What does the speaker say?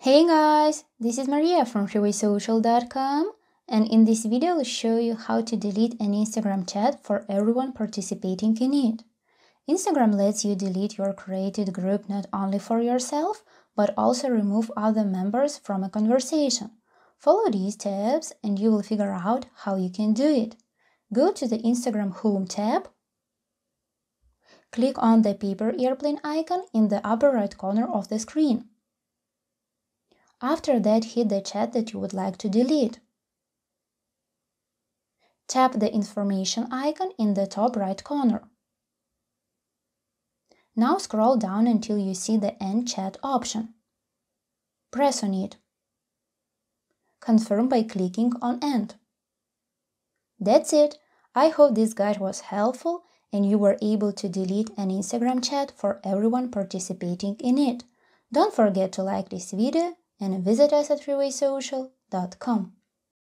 Hey guys, this is Maria from freewaysocial.com and in this video I'll show you how to delete an Instagram chat for everyone participating in it. Instagram lets you delete your created group not only for yourself, but also remove other members from a conversation. Follow these steps and you will figure out how you can do it. Go to the Instagram Home tab, click on the paper airplane icon in the upper right corner of the screen. After that, hit the chat that you would like to delete. Tap the information icon in the top right corner. Now scroll down until you see the End Chat option. Press on it. Confirm by clicking on End. That's it. I hope this guide was helpful and you were able to delete an Instagram chat for everyone participating in it. Don't forget to like this video and visit us at freewaysocial.com.